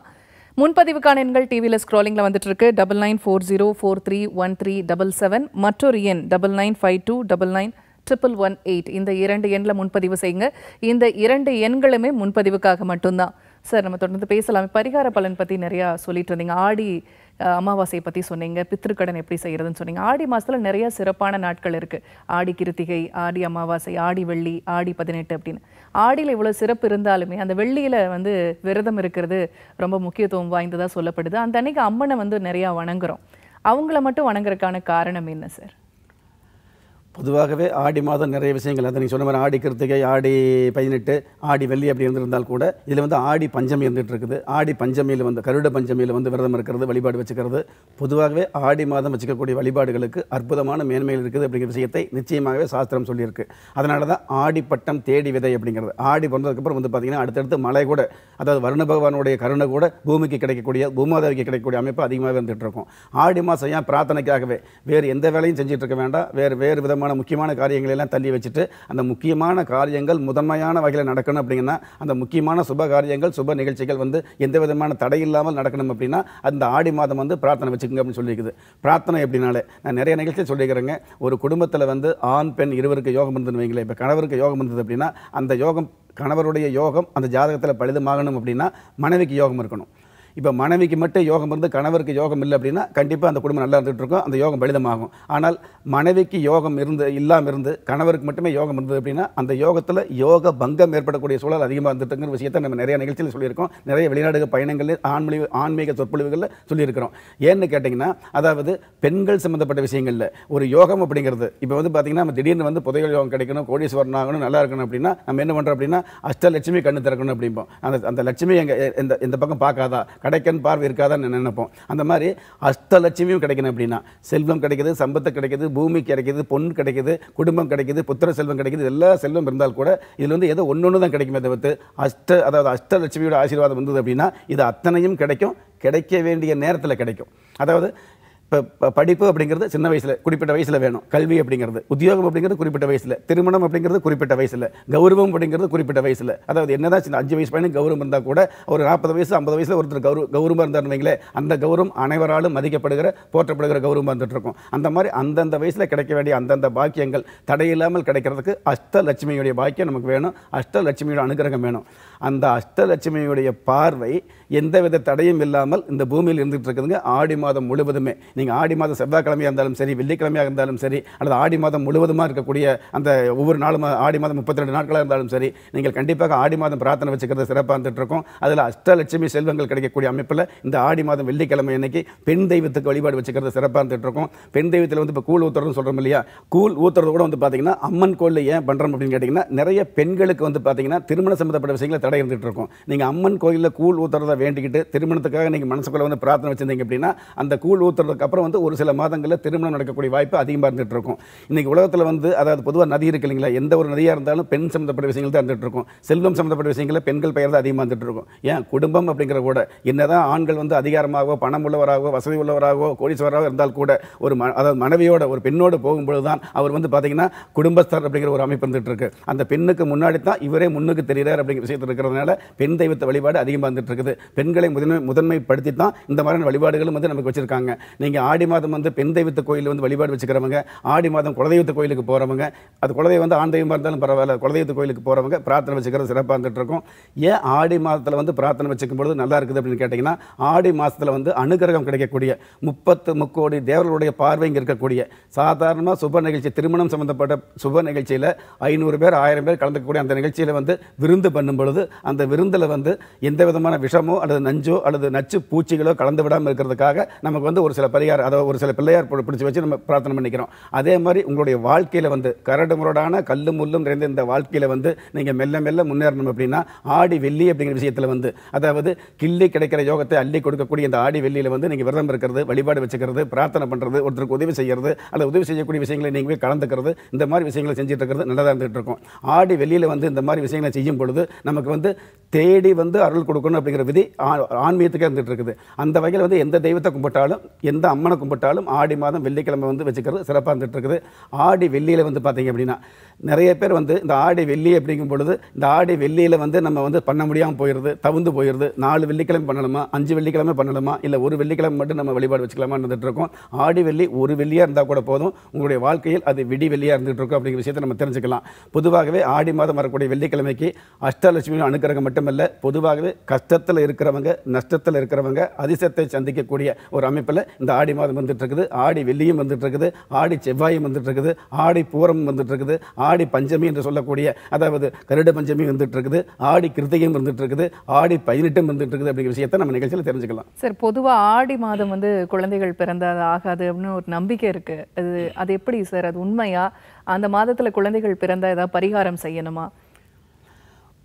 முன்பதிவுக்கான எண்கள் டிவியில் ஸ்க்ரோலிங்கில் வந்துட்டு இருக்கு double nine four zero four three one three double seven மற்றொரு எண் double nine five two double nine triple one eight இந்த இரண்டு எண்ணில் முன்பதிவு செய்யுங்க இந்த இரண்டு எண்களுமே முன்பதிவுக்காக மட்டும்தான் சார் நம்ம தொடர்ந்து பேசலாம் பரிகார பலன் பற்றி நிறையா சொல்லிட்டு இருந்தீங்க ஆடி அமாவாசையை பற்றி சொன்னீங்க பித்திருக்கடன் எப்படி செய்கிறதுன்னு சொன்னீங்க ஆடி மாதத்தில் நிறையா சிறப்பான நாட்கள் இருக்குது ஆடி கிருத்திகை ஆடி அமாவாசை ஆடி வெள்ளி ஆடி பதினெட்டு அப்படின்னு ஆடியில் இவ்வளோ சிறப்பு இருந்தாலுமே அந்த வெள்ளியில் வந்து விரதம் இருக்கிறது ரொம்ப முக்கியத்துவம் வாய்ந்ததாக சொல்லப்படுது அந்த அன்னைக்கு அம்மனை வந்து நிறையா வணங்குறோம் அவங்கள மட்டும் வணங்குறதுக்கான காரணம் என்ன சார் பொதுவாகவே ஆடி மாதம் நிறைய விஷயங்கள் அதை நீங்கள் சொன்ன மாதிரி ஆடி கிருத்திகை ஆடி பதினெட்டு ஆடி வெள்ளி அப்படி இருந்திருந்தால் கூட இதில் வந்து ஆடி பஞ்சமி இருந்துகிட்டு இருக்குது ஆடி பஞ்சமியில் வந்து கருட பஞ்சமியில் வந்து விரதம் இருக்கிறது வழிபாடு வச்சுக்கிறது பொதுவாகவே ஆடி மாதம் வச்சுக்கக்கூடிய வழிபாடுகளுக்கு அற்புதமான மேன்மையில் இருக்குது அப்படிங்கிற விஷயத்தை நிச்சயமாகவே சாஸ்திரம் சொல்லியிருக்கு அதனால தான் ஆடி பட்டம் தேடி விதை அப்படிங்கிறது ஆடி பிறந்ததுக்கப்புறம் வந்து பார்த்திங்கன்னா அடுத்தடுத்து மழை கூட அதாவது வருண பகவானுடைய கருணை கூட பூமிக்கு கிடைக்கக்கூடிய பூமாதவிக்கு கிடைக்கக்கூடிய அமைப்பு அதிகமாக இருந்துகிட்டு இருக்கும் ஆடி மாதம் ஏன் பிரார்த்தனைக்காகவே வேறு எந்த வேலையும் செஞ்சுட்டு இருக்க வேண்டாம் வேறு வேறு விதமாக விதமான முக்கியமான காரியங்களை எல்லாம் தள்ளி வச்சுட்டு அந்த முக்கியமான காரியங்கள் முதன்மையான வகையில் நடக்கணும் அப்படிங்கன்னா அந்த முக்கியமான சுப காரியங்கள் சுப நிகழ்ச்சிகள் வந்து எந்த விதமான தடை இல்லாமல் நடக்கணும் அப்படின்னா அந்த ஆடி மாதம் வந்து பிரார்த்தனை வச்சுக்கோங்க அப்படின்னு சொல்லியிருக்குது பிரார்த்தனை எப்படினாலே நான் நிறைய நிகழ்ச்சி சொல்லிக்கிறேங்க ஒரு குடும்பத்தில் வந்து ஆண் பெண் இருவருக்கு யோகம் இருந்ததுன்னு வைங்களேன் இப்போ கணவருக்கு யோகம் இருந்தது அப்படின்னா அந்த யோகம் கணவருடைய யோகம் அந்த ஜாதகத்தில் பலிதமாகணும் அப்படின்னா மனைவிக்கு யோகம் இருக்கணும் இப்போ மனைவிக்கு மட்டும் யோகம் இருந்து கணவருக்கு யோகம் இல்லை அப்படின்னா கண்டிப்பாக அந்த குடும்பம் நல்லா இருந்துகிட்டு இருக்கும் அந்த யோகம் பலிதமாகும் ஆனால் மனைவிக்கு யோகம் இருந்து இல்லாமல் இருந்து கணவருக்கு மட்டுமே யோகம் இருந்தது அப்படின்னா அந்த யோகத்தில் யோக பங்கம் ஏற்படக்கூடிய சூழல் அதிகமாக இருந்துட்டுங்கிற விஷயத்தை நம்ம நிறைய நிகழ்ச்சியில் சொல்லியிருக்கோம் நிறைய வெளிநாடுகள் பயணங்களில் ஆன்மீக ஆன்மீக சொற்பொழிவுகளில் சொல்லியிருக்கிறோம் ஏன்னு கேட்டிங்கன்னா அதாவது பெண்கள் சம்மந்தப்பட்ட விஷயங்களில் ஒரு யோகம் அப்படிங்கிறது இப்போ வந்து பார்த்தீங்கன்னா நம்ம திடீர்னு வந்து புதையல் யோகம் கிடைக்கணும் கோடீஸ்வரன் ஆகணும் நல்லா இருக்கணும் அப்படின்னா நம்ம என்ன பண்ணுறோம் அப்படின்னா அஷ்டலட்சுமி கண்ணு திறக்கணும் அப்படிம்போம் அந்த அந்த லட்சுமி எங்கள் இந்த இந்த பக்கம் பார்க்காதா கிடைக்கன்னு பார்வை இருக்காதான்னு நினைப்போம் அந்த மாதிரி அஷ்டலட்சுமியும் கிடைக்கணும் அப்படின்னா செல்வம் கிடைக்கிது சம்பத்து கிடைக்கிது பூமி கிடைக்கிது பொன் கிடைக்கிது குடும்பம் கிடைக்கிது புத்திர செல்வம் கிடைக்கிது எல்லா செல்வம் இருந்தால் கூட இதில் வந்து ஏதோ ஒன்று ஒன்று தான் கிடைக்குமே தவிர்த்து அஷ்ட அதாவது அஷ்டலட்சுமியோட ஆசீர்வாதம் வந்தது அப்படின்னா இது அத்தனையும் கிடைக்கும் கிடைக்க வேண்டிய நேரத்தில் கிடைக்கும் அதாவது இப்போ படிப்பு அப்படிங்கிறது சின்ன வயசில் குறிப்பிட்ட வயசில் வேணும் கல்வி அப்படிங்கிறது உத்தியோகம் அப்படிங்கிறது குறிப்பிட்ட வயசில் திருமணம் அப்படிங்கிறது குறிப்பிட்ட வயசில் கௌரவம் அப்படிங்கிறது குறிப்பிட்ட வயசில் அதாவது என்னதான் சின்ன அஞ்சு வயசு பையனுக்கு கௌரவம் இருந்தால் கூட ஒரு நாற்பது வயசு ஐம்பது வயசில் ஒருத்தர் கௌரவ கௌரவமாக இருந்தார்னு வைங்களே அந்த கௌரவம் அனைவராலும் மதிக்கப்படுகிற போற்றப்படுகிற கௌரவமாக இருந்துட்டு இருக்கும் அந்த மாதிரி அந்தந்த வயசில் கிடைக்க வேண்டிய அந்தந்த பாக்கியங்கள் தடையில்லாமல் கிடைக்கிறதுக்கு அஷ்டலட்சுமியுடைய பாக்கியம் நமக்கு வேணும் அஷ்டலட்சுமியோட அனுகிரகம் வேணும் அந்த அஷ்டலட்சுமியுடைய பார்வை எந்தவித தடையும் இல்லாமல் இந்த பூமியில் இருந்துகிட்டு இருக்குதுங்க ஆடி மாதம் முழுவதுமே நீங்கள் ஆடி மாதம் செவ்வாய்க்கிழமையாக இருந்தாலும் சரி வெள்ளிக்கிழமையாக இருந்தாலும் சரி அல்லது ஆடி மாதம் முழுவதுமாக இருக்கக்கூடிய அந்த ஒவ்வொரு நாளும் ஆடி மாதம் முப்பத்தி ரெண்டு நாட்களாக இருந்தாலும் சரி நீங்கள் கண்டிப்பாக ஆடி மாதம் பிரார்த்தனை வச்சுக்கிறது சிறப்பாக இருந்துகிட்டு இருக்கும் அதில் அஷ்டலட்சுமி செல்வங்கள் கிடைக்கக்கூடிய அமைப்பில் இந்த ஆடி மாதம் வெள்ளிக்கிழமை அன்னைக்கு பெண் தெய்வத்துக்கு வழிபாடு வச்சுக்கிறது சிறப்பாக இருந்துகிட்டு இருக்கும் பெண் தெய்வத்தில் வந்து இப்போ கூழ் ஊற்றுறதுன்னு சொல்கிறோம் இல்லையா கூழ் ஊத்துறது கூட வந்து பார்த்தீங்கன்னா அம்மன் கோயில் ஏன் பண்ணுறோம் அப்படின்னு கேட்டிங்கன்னா நிறைய பெண்களுக்கு வந்து பார்த்தீங்கன்னா திருமண சம்மந்தப்பட்ட விஷயங்களை தடை இருந்துகிட்டு இருக்கும் நீங்கள் அம்மன் கோயிலில் கூழ் ஊத்துறதை வேண்டிக்கிட்டு திருமணத்துக்காக நீங்கள் மனசுக்குள்ளே வந்து பிரார்த்தனை வச்சுருந்தீங்க அப்படின்னா அந்த கூழ் ஊத்துறதுக்கு அப்புறம் வந்து ஒரு சில மாதங்களில் திருமணம் நடக்கக்கூடிய வாய்ப்பு அதிகமாக இருந்துகிட்டு இருக்கும் இன்றைக்கி உலகத்தில் வந்து அதாவது பொதுவாக நதி இருக்கு இல்லைங்களா எந்த ஒரு நதியாக இருந்தாலும் பெண் சம்மந்தப்பட்ட விஷயங்கள் தான் இருந்துட்டு இருக்கும் செல்வம் சம்மந்தப்பட்ட விஷயங்களில் பெண்கள் பெயர் தான் அதிகமாக இருந்துட்டு இருக்கும் ஏன் குடும்பம் அப்படிங்கிற கூட என்னதான் ஆண்கள் வந்து அதிகாரமாகவோ பணம் உள்ளவராகவோ வசதி உள்ளவராகவோ கோடீஸ்வராகவோ இருந்தால் கூட ஒரு ம அதாவது மனைவியோட ஒரு பெண்ணோடு போகும்பொழுது தான் அவர் வந்து பார்த்தீங்கன்னா குடும்பஸ்தர் அப்படிங்கிற ஒரு அமைப்பு இருந்துட்டு இருக்கு அந்த பெண்ணுக்கு முன்னாடி தான் இவரே முன்னுக்கு தெரிகிறார் அப்படிங்கிற விஷயத்தில் இருக்கிறதுனால பெண் தெய்வத்தை வழிபாடு அதிகமாக வந்துட்டு இருக்குது பெண்களை முதன்மை முதன்மைப்படுத்தி தான் இந்த மாதிரியான வழிபாடுகளும் வந்து நமக்கு வச்சுருக்காங்க நீங்கள் ஆடி மாதம் வந்து பெண் தெய்வத்த கோயில் வந்து வழிபாடு வச்சுக்கிறவங்க ஆடி மாதம் குலதெய்வத்த கோயிலுக்கு போகிறவங்க அது குலதெய்வம் வந்து ஆண் தெய்வமாக இருந்தாலும் பரவாயில்ல குலதெய்வத்த கோயிலுக்கு போகிறவங்க பிரார்த்தனை வச்சுக்கிறது சிறப்பாக இருந்துட்டு இருக்கும் ஏன் ஆடி மாதத்தில் வந்து பிரார்த்தனை வச்சுக்கும் பொழுது நல்லா இருக்குது அப்படின்னு கேட்டிங்கன்னா ஆடி மாதத்தில் வந்து அனுகிரகம் கிடைக்கக்கூடிய முப்பத்து முக்கோடி தேவர்களுடைய இங்கே இருக்கக்கூடிய சாதாரணமாக சுப நிகழ்ச்சி திருமணம் சம்மந்தப்பட்ட சுப நிகழ்ச்சியில் ஐநூறு பேர் ஆயிரம் பேர் கலந்துக்கக்கூடிய அந்த நிகழ்ச்சியில் வந்து விருந்து பண்ணும் பொழுது அந்த விருந்தில் வந்து எந்த விதமான விஷமோ அல்லது நஞ்சோ அல்லது நச்சு பூச்சிகளோ கலந்து விடாமல் இருக்கிறதுக்காக நமக்கு வந்து ஒரு சில பரிகாரம் அதாவது ஒரு சில பிள்ளையார் பிடிச்சி வச்சு நம்ம பிரார்த்தனை பண்ணிக்கிறோம் அதே மாதிரி உங்களுடைய வாழ்க்கையில் வந்து கரடு முரடான கல்லு முள்ளும் நிறைந்த இந்த வாழ்க்கையில் வந்து நீங்கள் மெல்ல மெல்ல முன்னேறணும் அப்படின்னா ஆடி வெள்ளி அப்படிங்கிற விஷயத்தில் வந்து அதாவது கிள்ளி கிடைக்கிற யோகத்தை அள்ளி கொடுக்கக்கூடிய இந்த ஆடி வெள்ளியில் வந்து நீங்கள் விரதம் இருக்கிறது வழிபாடு வச்சுக்கிறது பிரார்த்தனை பண்ணுறது ஒருத்தருக்கு உதவி செய்கிறது அல்லது உதவி செய்யக்கூடிய விஷயங்களை நீங்கள் கலந்துக்கிறது இந்த மாதிரி விஷயங்களை செஞ்சுட்டு இருக்கிறது நல்லதாக இருந்துகிட்டு இருக்கும் ஆடி வெளியில் வந்து இந்த மாதிரி விஷயங்களை செய்யும் பொழுது நமக்கு வந்து தேடி வந்து அருள் கொடுக்கணும் அப்படிங்கிற விதி ஆன்மீகத்துக்கே இருந்துகிட்டு இருக்குது அந்த வகையில் வந்து எந்த தெய்வத்தை கும்பிட்டாலும் எந்த அம்மனை கும்பிட்டாலும் ஆடி மாதம் வெள்ளிக்கிழமை வந்து வச்சுக்கிறது சிறப்பாக இருந்துகிட்டு இருக்குது ஆடி வெள்ளியில் வந்து பார்த்திங்க அப்படின்னா நிறைய பேர் வந்து இந்த ஆடி வெள்ளி அப்படிங்கும் பொழுது இந்த ஆடி வெள்ளியில் வந்து நம்ம வந்து பண்ண முடியாமல் போயிடுது தவுந்து போயிடுது நாலு வெள்ளிக்கிழமை பண்ணணுமா அஞ்சு வெள்ளிக்கிழமை பண்ணணுமா இல்லை ஒரு வெள்ளிக்கிழமை மட்டும் நம்ம வழிபாடு வச்சுக்கலாமா இருந்துகிட்டு இருக்கோம் ஆடி வெள்ளி ஒரு வெள்ளியாக இருந்தால் கூட போதும் உங்களுடைய வாழ்க்கையில் அது விடி வெள்ளியாக இருந்துகிட்டு இருக்கும் அப்படிங்கிற விஷயத்தை நம்ம தெரிஞ்சுக்கலாம் பொதுவாகவே ஆடி மாதம் வரக்கூடிய வெள்ளிக்கிழமைக்கு அஷ்டலட்சுமி தெய்வீக அனுக்கிரகம் மட்டுமல்ல பொதுவாகவே கஷ்டத்தில் இருக்கிறவங்க நஷ்டத்தில் இருக்கிறவங்க அதிசயத்தை சந்திக்கக்கூடிய ஒரு அமைப்பில் இந்த ஆடி மாதம் வந்துட்டுருக்குது ஆடி வெள்ளியும் வந்துட்டுருக்குது ஆடி செவ்வாயும் வந்துட்டுருக்குது ஆடி பூரம் வந்துட்டுருக்குது ஆடி பஞ்சமி என்று சொல்லக்கூடிய அதாவது கருட பஞ்சமி வந்துட்டுருக்குது ஆடி கிருத்தையும் வந்துட்டுருக்குது ஆடி பதினெட்டும் வந்துட்டுருக்குது அப்படிங்கிற விஷயத்தை நம்ம நிகழ்ச்சியில் தெரிஞ்சுக்கலாம் சார் பொதுவாக ஆடி மாதம் வந்து குழந்தைகள் பிறந்தால் ஆகாது அப்படின்னு ஒரு நம்பிக்கை இருக்குது அது அது எப்படி சார் அது உண்மையா அந்த மாதத்தில் குழந்தைகள் பிறந்தால் ஏதாவது பரிகாரம் செய்யணுமா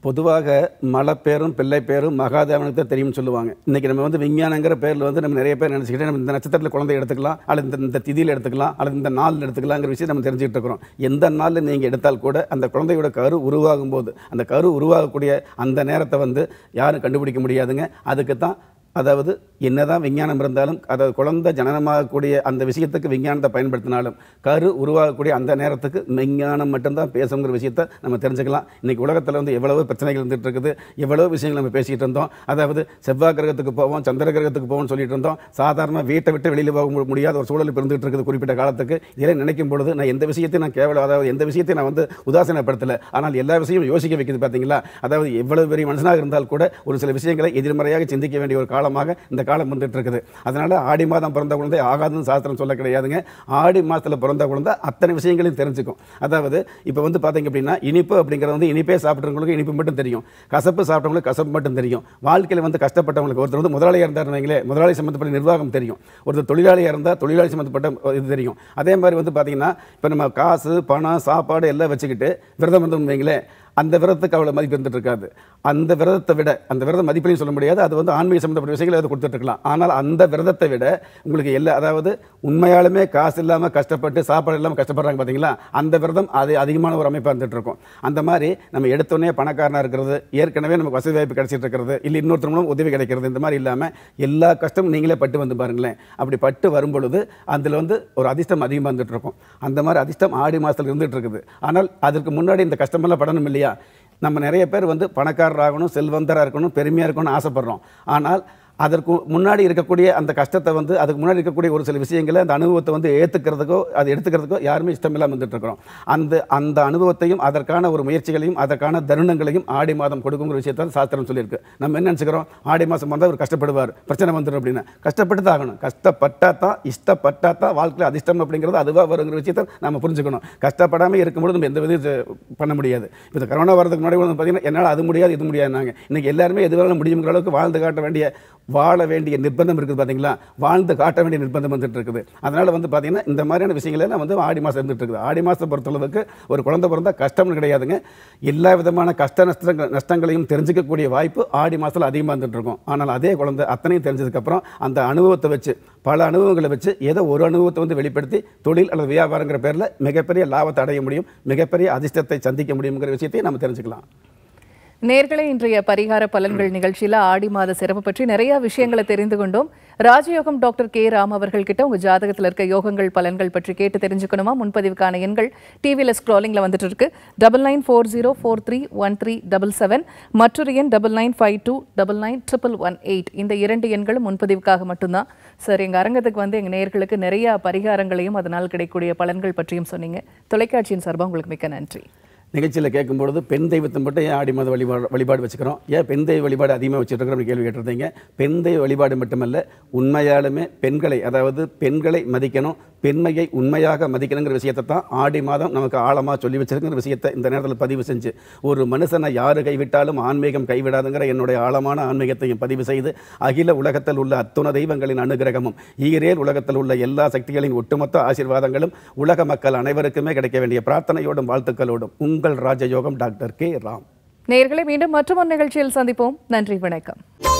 பொதுவாக மலை பேரும் பிள்ளை பேரும் மகாதேவனுக்கு தான் தெரியும்னு சொல்லுவாங்க இன்றைக்கி நம்ம வந்து விஞ்ஞானங்கிற பேரில் வந்து நம்ம நிறைய பேர் நினச்சிக்கிட்டு நம்ம இந்த நட்சத்திரத்தில் குழந்தை எடுத்துக்கலாம் அல்லது இந்த இந்த திதியில் எடுத்துக்கலாம் அல்லது இந்த நாளில் எடுத்துக்கலாங்கிற விஷயம் நம்ம தெரிஞ்சுக்கிட்டு இருக்கிறோம் எந்த நாளில் நீங்கள் எடுத்தால் கூட அந்த குழந்தையோட கரு உருவாகும் போது அந்த கரு உருவாகக்கூடிய அந்த நேரத்தை வந்து யாரும் கண்டுபிடிக்க முடியாதுங்க அதுக்கு தான் அதாவது என்னதான் விஞ்ஞானம் இருந்தாலும் அதாவது குழந்தை ஜனனமாகக்கூடிய அந்த விஷயத்துக்கு விஞ்ஞானத்தை பயன்படுத்தினாலும் கரு உருவாகக்கூடிய அந்த நேரத்துக்கு விஞ்ஞானம் மட்டும்தான் பேசுங்கிற விஷயத்த நம்ம தெரிஞ்சுக்கலாம் இன்றைக்கி உலகத்தில் வந்து எவ்வளவோ பிரச்சனைகள் இருந்துகிட்டு இருக்குது எவ்வளோ விஷயங்கள் நம்ம பேசிகிட்டு இருந்தோம் அதாவது செவ்வாய் கிரகத்துக்கு போவோம் சந்திர கிரகத்துக்கு போவோம்னு சொல்லிட்டு இருந்தோம் சாதாரண வீட்டை விட்டு வெளியில் போக முடியாத ஒரு சூழல் இருந்துகிட்டு இருக்குது குறிப்பிட்ட காலத்துக்கு இதில் நினைக்கும் பொழுது நான் எந்த விஷயத்தையும் நான் கேவலம் அதாவது எந்த விஷயத்தையும் நான் வந்து உதாசீனப்படுத்தலை ஆனால் எல்லா விஷயமும் யோசிக்க வைக்கிறது பார்த்தீங்களா அதாவது எவ்வளவு பெரிய மனுஷனாக இருந்தால் கூட ஒரு சில விஷயங்களை எதிர்மறையாக சிந்திக்க வேண்டிய ஒரு காலம் காலமாக இந்த காலம் வந்துட்டு இருக்குது அதனால் ஆடி மாதம் பிறந்த குழந்தை ஆகாதுன்னு சாஸ்திரம் சொல்ல கிடையாதுங்க ஆடி மாதத்தில் பிறந்த குழந்தை அத்தனை விஷயங்களையும் தெரிஞ்சுக்கும் அதாவது இப்போ வந்து பார்த்தீங்க அப்படின்னா இனிப்பு அப்படிங்கிறது வந்து இனிப்பே சாப்பிட்றவங்களுக்கு இனிப்பு மட்டும் தெரியும் கசப்பு சாப்பிட்டவங்களுக்கு கசப்பு மட்டும் தெரியும் வாழ்க்கையில் வந்து கஷ்டப்பட்டவங்களுக்கு ஒருத்தர் வந்து முதலாளியாக இருந்தார் வைங்களே முதலாளி சம்மந்தப்பட்ட நிர்வாகம் தெரியும் ஒருத்தர் தொழிலாளியாக இருந்தால் தொழிலாளி சம்மந்தப்பட்ட இது தெரியும் அதே மாதிரி வந்து பார்த்தீங்கன்னா இப்போ நம்ம காசு பணம் சாப்பாடு எல்லாம் வச்சுக்கிட்டு விரதம் வந்து அந்த விரதத்துக்கு அவ்வளோ மதிப்பு இருந்துட்டு இருக்காது அந்த விரதத்தை விட அந்த விரதம் மதிப்பையும் சொல்ல முடியாது அது வந்து ஆன்மீக சம்மந்தப்பட்ட விஷயங்கள் அதை கொடுத்துட்ருக்கலாம் ஆனால் அந்த விரதத்தை விட உங்களுக்கு எல்லா அதாவது உண்மையாலுமே காசு இல்லாமல் கஷ்டப்பட்டு சாப்பாடு இல்லாமல் கஷ்டப்படுறாங்க பார்த்தீங்களா அந்த விரதம் அது அதிகமான ஒரு அமைப்பாக இருந்துகிட்ருக்கும் இருக்கும் அந்த மாதிரி நம்ம எடுத்தோடனே பணக்காரனாக இருக்கிறது ஏற்கனவே நமக்கு வசதி வாய்ப்பு கிடைச்சிட்டு இருக்கிறது இல்லை இன்னொருத்தர் மூலம் உதவி கிடைக்கிறது இந்த மாதிரி இல்லாமல் எல்லா கஷ்டமும் நீங்களே பட்டு வந்து பாருங்களேன் அப்படி பட்டு வரும் பொழுது அதில் வந்து ஒரு அதிர்ஷ்டம் அதிகமாக இருந்துகிட்டு இருக்கும் அந்த மாதிரி அதிர்ஷ்டம் ஆடி மாதத்தில் இருந்துகிட்டு இருக்குது ஆனால் அதற்கு முன்னாடி இந்த கஷ்டமெல்லாம் படணும் இல்லையா இல்லையா நம்ம நிறைய பேர் வந்து பணக்காரராகணும் செல்வந்தராக இருக்கணும் பெருமையாக இருக்கணும்னு ஆசைப்பட்றோம் ஆனால் அதற்கு முன்னாடி இருக்கக்கூடிய அந்த கஷ்டத்தை வந்து அதுக்கு முன்னாடி இருக்கக்கூடிய ஒரு சில விஷயங்களை அந்த அனுபவத்தை வந்து ஏற்றுக்கிறதுக்கோ அதை எடுத்துக்கிறதுக்கோ யாருமே இஷ்டமில்லாமல் வந்துட்டுருக்கிறோம் அந்த அந்த அனுபவத்தையும் அதற்கான ஒரு முயற்சிகளையும் அதற்கான தருணங்களையும் ஆடி மாதம் கொடுக்குங்கிற விஷயத்தான் சாஸ்திரம் சொல்லியிருக்கு நம்ம என்ன நினச்சிக்கிறோம் ஆடி மாதம் வந்தால் அவர் கஷ்டப்படுவார் பிரச்சனை வந்துடும் அப்படின்னு கஷ்டப்பட்டு தான் ஆகணும் கஷ்டப்பட்டால் தான் இஷ்டப்பட்டா தான் வாழ்க்கையில் அதிர்ஷ்டம் அப்படிங்கிறது அதுவாக வருங்கிற விஷயத்தை நம்ம புரிஞ்சுக்கணும் கஷ்டப்படாமல் இருக்கும்பொழுது நம்ம எந்த வித பண்ண முடியாது இப்போ கரோனா வரதுக்கு முன்னாடி வந்து பார்த்தீங்கன்னா என்னால் அது முடியாது இது முடியாதுனாங்க இன்றைக்கி எல்லாருமே எதுவாக முடியுங்கிற அளவுக்கு வாழ்ந்து காட்ட வேண்டிய வாழ வேண்டிய நிர்பந்தம் இருக்குது பார்த்தீங்களா வாழ்ந்து காட்ட வேண்டிய நிர்பந்தம் வந்துட்டு இருக்குது அதனால் வந்து பார்த்தீங்கன்னா இந்த மாதிரியான விஷயங்களெல்லாம் வந்து ஆடி மாதம் இருந்துட்டு இருக்குது ஆடி மாதத்தை பொறுத்தளவுக்கு ஒரு குழந்தை பிறந்தால் கஷ்டம்னு கிடையாதுங்க எல்லா விதமான கஷ்ட நஷ்டங்கள் நஷ்டங்களையும் தெரிஞ்சுக்கக்கூடிய வாய்ப்பு ஆடி மாதத்தில் அதிகமாக இருந்துட்டு இருக்கும் ஆனால் அதே குழந்தை அத்தனையும் தெரிஞ்சதுக்கப்புறம் அந்த அனுபவத்தை வச்சு பல அனுபவங்களை வச்சு ஏதோ ஒரு அனுபவத்தை வந்து வெளிப்படுத்தி தொழில் அல்லது வியாபாரங்கிற பேரில் மிகப்பெரிய லாபத்தை அடைய முடியும் மிகப்பெரிய அதிர்ஷ்டத்தை சந்திக்க முடியுங்கிற விஷயத்தையும் நம்ம தெரிஞ்சுக்கலாம் நேர்களை இன்றைய பரிகார பலன்கள் நிகழ்ச்சியில் ஆடி மாத சிறப்பு பற்றி நிறைய விஷயங்களை தெரிந்து கொண்டோம் ராஜயோகம் டாக்டர் கே ராம் அவர்கள் கிட்ட உங்க ஜாதகத்தில் இருக்க யோகங்கள் பலன்கள் பற்றி கேட்டு தெரிஞ்சுக்கணுமா முன்பதிவுக்கான எண்கள் டிவியில் ஸ்க்ரோலிங்கில் வந்துட்டு இருக்கு double nine four zero four three one three double seven மற்றொரு எண் double nine five two double nine triple one eight இந்த இரண்டு எண்களும் முன்பதிவுக்காக மட்டும்தான் சார் எங்கள் அரங்கத்துக்கு வந்து எங்கள் நேர்களுக்கு நிறைய பரிகாரங்களையும் அதனால் கிடைக்கக்கூடிய பலன்கள் பற்றியும் சொன்னீங்க தொலைக்காட்சியின் சார்பாக உங்களுக்கு மிக்க நன்றி நிகழ்ச்சியில் கேட்கும்பொழுது பெண் தெய்வத்தை மட்டும் ஏன் ஆடி மாத வழிபாடு வழிபாடு வச்சுக்கிறோம் ஏன் பெண் தெய்வ வழிபாடு அதிகமாக வச்சுருக்கிறோம் கேள்வி கேட்டிருந்தீங்க பெண் தெய்வ வழிபாடு மட்டுமல்ல உண்மையாலுமே பெண்களை அதாவது பெண்களை மதிக்கணும் பெண்மையை உண்மையாக மதிக்கணுங்கிற விஷயத்தை தான் ஆடி மாதம் நமக்கு ஆழமாக சொல்லி வச்சிருக்கிற விஷயத்தை இந்த நேரத்தில் பதிவு செஞ்சு ஒரு மனுஷனை யார் கைவிட்டாலும் ஆன்மீகம் கைவிடாதுங்கிற என்னுடைய ஆழமான ஆன்மீகத்தையும் பதிவு செய்து அகில உலகத்தில் உள்ள அத்துண தெய்வங்களின் அனுகிரகமும் ஈரேல் உலகத்தில் உள்ள எல்லா சக்திகளின் ஒட்டுமொத்த ஆசீர்வாதங்களும் உலக மக்கள் அனைவருக்குமே கிடைக்க வேண்டிய பிரார்த்தனையோடும் வாழ்த்துக்களோடும் உங்கள் உங்கள் ராஜயோகம் டாக்டர் கே ராம் நேர்களை மீண்டும் மற்றொரு நிகழ்ச்சியில் சந்திப்போம் நன்றி வணக்கம்